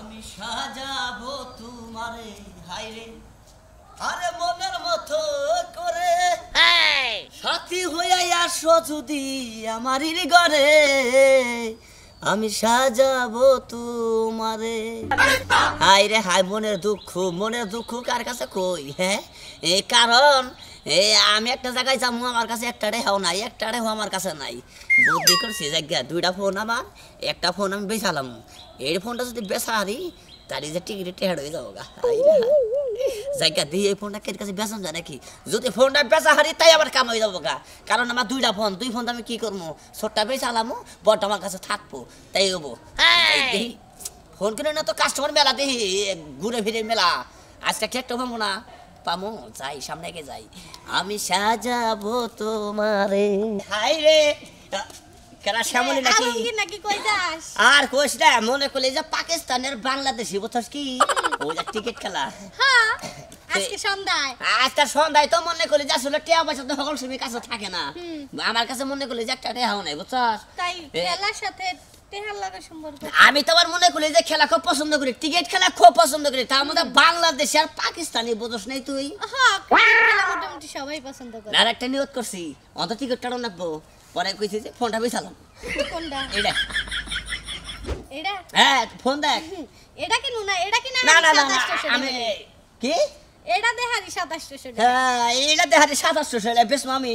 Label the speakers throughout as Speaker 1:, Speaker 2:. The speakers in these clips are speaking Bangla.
Speaker 1: আমি সাজাবো তোমারে হাইরে আরে মনের মতো করে সাথী হইয়া আসো যদি আমারই ঘরে আমি সাজাবো তোমারে হাই রে হাই মনের দুঃখ মনের দুঃখ কার কাছে কই হ্যাঁ এই কারণ এ আমি একটা জায়গায় যাবো আমার কাছে একটারে হও নাই একটারে হেও আমার কাছে নাই বুদ্ধি করছি জায়গা দুইটা ফোন আমার একটা ফোন আমি বেচালাম এই ফোনটা যদি বেচা হারি তাহলে যে টিকিট টেহার হয়ে যাবো গা জায়গা দিয়ে এই ফোনটা কেটে কাছে বেচন যায় নাকি যদি ফোনটা বেচা হারি তাই আমার কাম হয়ে যাবো গা কারণ আমার দুইটা ফোন দুই ফোনটা আমি কি করবো ছোটটা বেচালামো বড়টা আমার কাছে থাকবো তাই হবো ফোন কিনে না তো কাস্টমার মেলা দেখি ঘুরে ফিরে মেলা আজকে কি একটা ভাবো না পামো যাই সামনে গে যাই আমি সাজাবো তোমারে হাই রে বাংলাদেশি কি খেলা হ্যাঁ, তো মনে যে আসলে সকল সময় কাছে থাকে না আমার কাছে মনে করলে যে একটা টেহাও নাই বুঝছস
Speaker 2: সাথে আমি তো আমার মনে করি যে খেলা খুব
Speaker 1: পছন্দ করি ক্রিকেট খেলা খুব পছন্দ করি তার মধ্যে বাংলাদেশ আর পাকিস্তানি বোঝস নাই তুই
Speaker 2: মোটামুটি সবাই পছন্দ করে আর
Speaker 1: একটা নিয়োগ করছি অত টিকিট কারণ রাখবো পরে কইছি যে ফোনটা বেছালাম কোনটা এটা এটা হ্যাঁ ফোন দেখ
Speaker 2: এটা কি নুনা এটা কি না না না আমি কি এটা দেহারি সাতাশ
Speaker 1: হ্যাঁ এটা দেহারি সাতাশ বেশ মামি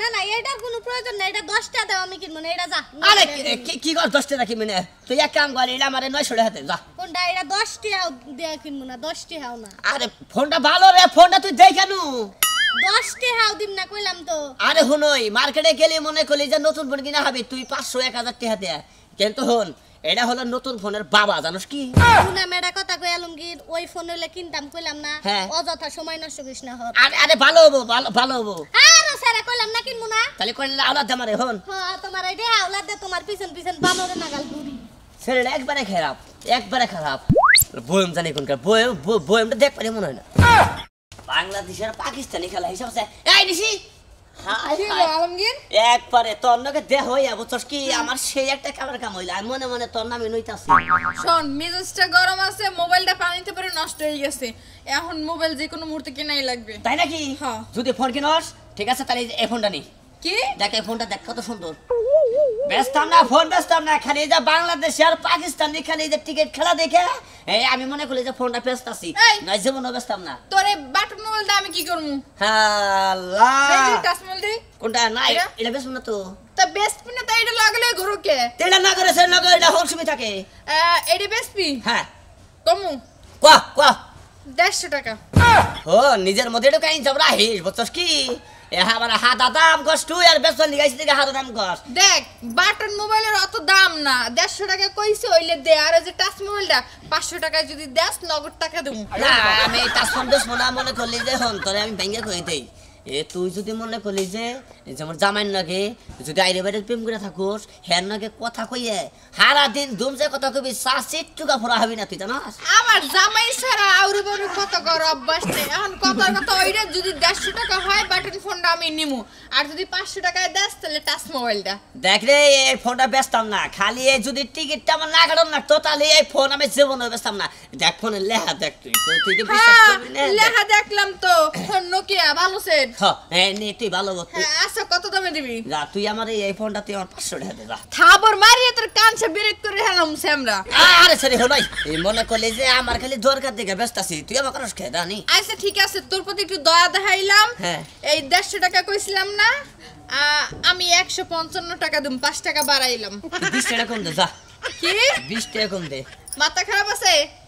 Speaker 2: না না এটা কোনো প্রয়োজন নাই এটা 10 টাকা দাও আমি কিনবো না এটা যা আরে কি
Speaker 1: কর 10 টাকা কিনবি না তুই এক কাম কর এটা আমারে 900 টাকা যা
Speaker 2: কোনটা এটা 10 টাকা দেয়া কিনবো না 10 টাকা না
Speaker 1: আরে ফোনটা ভালো রে ফোনটা তুই দেখ কেন
Speaker 2: 10 টাকা দিম না কইলাম তো আরে
Speaker 1: হুনই মার্কেটে গেলে মনে করলি যে নতুন ফোন কিনা হবে তুই 500 1000 টাকা দে কিন্তু হুন এটা হলো নতুন ফোনের বাবা জানোস কি শুনা
Speaker 2: এটা কথা কই আলমগীর ওই ফোন হলে কিনতাম কইলাম না হ্যাঁ। অযথা সময় নষ্ট করিস না আরে আরে ভালো
Speaker 1: হবো ভালো হবো
Speaker 2: আরে স্যার কইলাম না
Speaker 1: তাহলে আওলাদ হ্যাঁ
Speaker 2: তোমার আওলাদ তোমার পিছন পিছন বানরে নাগাল
Speaker 1: ছেলেটা একবারে খারাপ একবারে খারাপ বয়ম জানি বয়ম বয়মটা দেখ মনে হয় না বাংলাদেশের পাকিস্তানি খেলা হিসাব আছে এই মনে তোর নামে শোন
Speaker 3: গরম আছে মোবাইলটা পানিতে পরে নষ্ট হয়ে গেছে এখন মোবাইল লাগবে তাই নাকি
Speaker 1: যদি ফোন কিনস ঠিক আছে তাহলে এই ফোনটা নেই কি দেখ ফোনটা দেখ কত সুন্দর ব্যস্তাম না ফোন ব্যস্তাম না খালি এই যে বাংলাদেশ আর পাকিস্তান এখানে এই যে ক্রিকেট খেলা দেখে এই আমি মনে করি যে ফোনটা ব্যস্ত আছি নয় জীবনও ব্যস্তাম না
Speaker 3: তোরে বাটন দা আমি কি করব
Speaker 1: হ্যাঁ
Speaker 3: কোনটা না এটা বেশ না তো তা বেস্ট পিন তো এটা লাগলে ঘরকে তেলা না করে সে না এটা হল সুবি থাকে এডি বেস্ট পি হ্যাঁ
Speaker 1: তমু কোয়া কোয়া 150 টাকা ও নিজের মধ্যে একটু কাইন চাপড়া হিস বুঝছস কি এবার হাত দাম কষ্ট আর বেশ লিগাইছি থেকে হাত দাম কষ্ট দেখ
Speaker 3: বাটন মোবাইলের অত দাম না দেড়শো টাকা কইছে হইলে দে আর যে টাচ মোবাইলটা পাঁচশো টাকায় যদি দেস নগদ টাকা দেবো না আমি
Speaker 1: টাচ ফোন বেশ মনে করলি যে হন তোরে আমি ব্যাংকে কই দেই এ তুই যদি মনে করলি যে যেমন জামাইন নাকি যদি আইরে বাইরে প্রেম করে থাকুস হ্যার নাকি কথা কইয়ে হারা দিন দুম যে কথা কবি চাষির টুকা ফোরা হবি না তুই জানাস আমার জামাই সারা আউরে বড় কত কর অভ্যাস নেই এখন কত কত ওইরে যদি দেড়শো
Speaker 3: টাকা হয় বাটন ফোনটা আমি নিমু আর যদি পাঁচশো টাকায় দেস তাহলে টাচ মোবাইলটা
Speaker 1: দেখ রে এই ফোনটা বেচতাম না খালি এই যদি টিকিটটা আমার না কাটন না তো তাহলে এই ফোন আমি জীবনে বেচতাম না দেখ ফোনের লেহা দেখ তুই তুই হ্যাঁ, লেহা দেখলাম তো ফোন নোকিয়া ভালো সেট হ্যাঁ, আচ্ছা, আচ্ছা, তোর প্রতি
Speaker 3: একটু দয়া দেখাইলাম হ্যাঁ। এই দেড়শো টাকা কইছিলাম না আমি একশো পঞ্চান্ন টাকা দিম পাঁচ টাকা বাড়াইলাম দে
Speaker 1: যা কি টাকা
Speaker 3: মাথা খারাপ আছে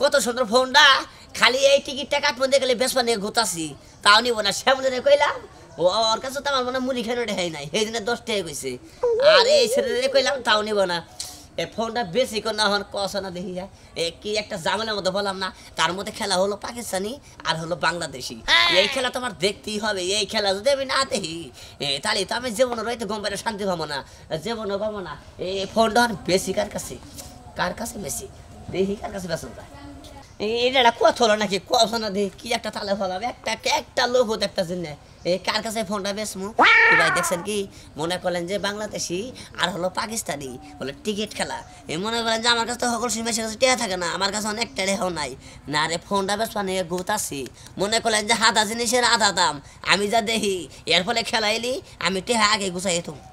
Speaker 1: কত সুন্দর ফোনটা খালি এই টিকিটটা কাটবো দিয়ে গেলে বেশ মানে ঘুতাছি তাও নিব না শ্যামলে কইলাম ও ওর কাছে তো আমার মনে মুড়ি খেয়ে নাই সেই দিনে আর এই ছেলেদের কইলাম তাও নিব না এ ফোনটা বেশি না হন না দেখি হ্যাঁ। এ কি একটা মধ্যে বললাম না তার মধ্যে খেলা হলো পাকিস্তানি আর হলো বাংলাদেশি হ্যাঁ। এই খেলা তোমার দেখতেই হবে এই খেলা যদি আমি না দেখি তাহলে তো আমি জীবনে রয়েছে গম বাইরে শান্তি পাবো না জীবনে পাবো না এই ফোনটা হন বেশি কার কাছে কার কাছে বেশি দেখি কার কাছে বেসন যায় এটা একটা হলো নাকি না দেখি কি একটা তালে ফলাবে একটা একটা লোক হতে একটা জন্য কার কাছে ফোনটা ভাই দেখছেন কি মনে করলেন যে বাংলাদেশি আর হলো পাকিস্তানি বলে টিকিট খেলা এই মনে করেন যে আমার কাছে তো সকল সিমের কাছে টেয়া থাকে না আমার কাছে অনেক টেরেও নাই না রে ফোনটা বেশ মানে গুতাছি মনে করলেন যে হাতা জিনিসের আধা দাম আমি যা দেখি এর ফলে খেলাইলি আমি টেহা আগে গুছাই তুমি